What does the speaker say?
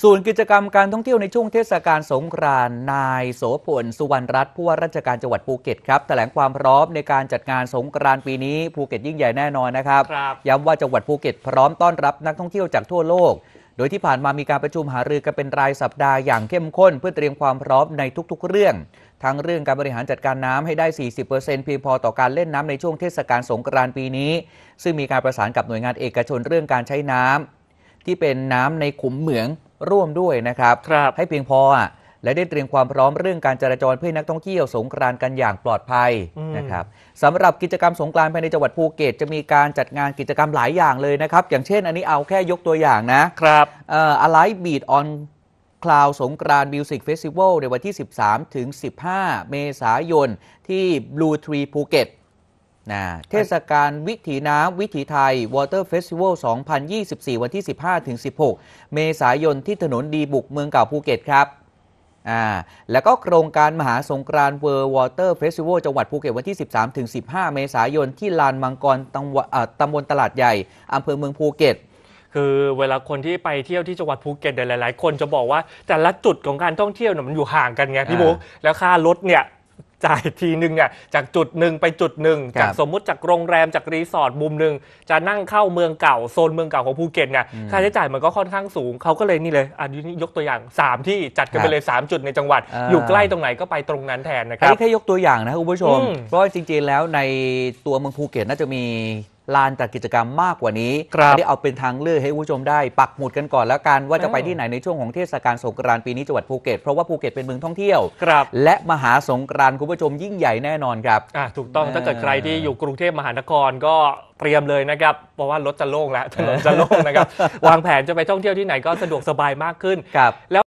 ส่วนกิจกรรมการท่องเที่ยวในช่วงเทศกาลสงกรานต์นายโสพลสุวรรณรัตน์ผู้ว่าราชการจังหวัดภูเก็ตครับแถลงความพร้อมในการจัดงานสงกรานต์ปีนี้ ภูเก็ตยิ่งใหญ่แน่นอนนะครับรบย้ำว่าจังหวัดภูเก็ตพร้อมต้อนรับนักท่องเที่ยวจากทั่วโลก โดยที่ผ่านมามีการประชุมหารือกันเป็นรายสัปดาห์อย่างเข้มข้นเพื่อเตรียมความพร้อมในทุกๆเรื่อง ทั้งเรื่องการบริหารจัดการน้ำให้ได้40%เพียงพอต่อการเล่นน้ำในช่วงเทศกาลสงกรานต์ปีนี้ ซึ่งมีการประสานกับหน่วยงานเอกชนเรื่องการใช้น้ำ ที่เป็นน้ำในขุมเหมืองร่วมด้วยนะครับรบให้เพียงพออ่ะและได้เตรียมความพร้อมเรื่องการจราจรเพื่อนักท่องเที่ยวสงกรานกันอย่างปลอดภัยนะครับสำหรับกิจกรรมสงกรานภายในจังหวัดภูเก็ตจะมีการจัดงานกิจกรรมหลายอย่างเลยนะครับ อย่างเช่นอันนี้เอาแค่ยกตัวอย่างนะครับอะไลบีดออนคลาวสงกรานมิวสิกเฟสติวัลในวันที่ 13ถึง15 เมษายนที่ Blue Tree ภูเก็ตนะเทศกาลวิถีน้ำวิถีไทย Water Festival 2024 วันที่ 15-16 เมษายนที่ถนนดีบุกเมืองเก่าภูเก็ตครับ แล้วก็โครงการมหาสงกรานต์เวอร์วอเตอร์เฟสติวัลจังหวัดภูเก็ตวันที่ 13-15 เมษายนที่ลานมังกรตำบลตลาดใหญ่อำเภอเมืองภูเก็ต คือเวลาคนที่ไปเที่ยวที่จังหวัดภูเก็ตหลาย ๆ คนจะบอกว่าแต่ละจุดของการท่องเที่ยวมันอยู่ห่างกันไงพี่บุ๊กแล้วค่ารถเนี่ยจ่ายทีหนึ่งเนี่ยจากจุดหนึ่งไปจุดหนึ่งจากสมมุติจากโรงแรมจากรีสอร์ทมุมหนึ่งจะนั่งเข้าเมืองเก่า โซนเมืองเก่าของภูเก็ตเนี่ยค่าใช้จ่ายมันก็ค่อนข้างสูงเขาก็เลยนี่เลยอันนี้ยกตัวอย่าง 3 ที่จัดกันไปเลย 3 จุดในจังหวัด อยู่ใกล้ตรงไหนก็ไปตรงนั้นแทนนะครับนี่แค่ยกตัวอย่างนะคุณผู้ชม เพราะจริง ๆแล้วในตัวเมืองภูเก็ตน่าจะมีลานจัดกิจกรรมมากกว่านี้ครับได้เอาเป็นทางเลือกให้ผู้ชมได้ ปักหมุดกันก่อนแล้วกันว่าจะไปที่ไหนในช่วงของเทศกาลสงกรานต์ปีนี้จังหวัดภูเก็ตเพราะว่าภูเก็ตเป็นเมืองท่องเที่ยวครับและมหาสงกรานต์คุณผู้ชมยิ่งใหญ่แน่นอนครับอ่ถูกต้องถ้าเกิดใครที่อยู่กรุงเทพมหานครก็เตรียมเลยนะครับเพราะว่ารถจะโล่งแล้วถนนจะโล่งนะครับวางแผนจะไปท่องเที่ยวที่ไหนก็สะดวกสบายมากขึ้นครับแล้ว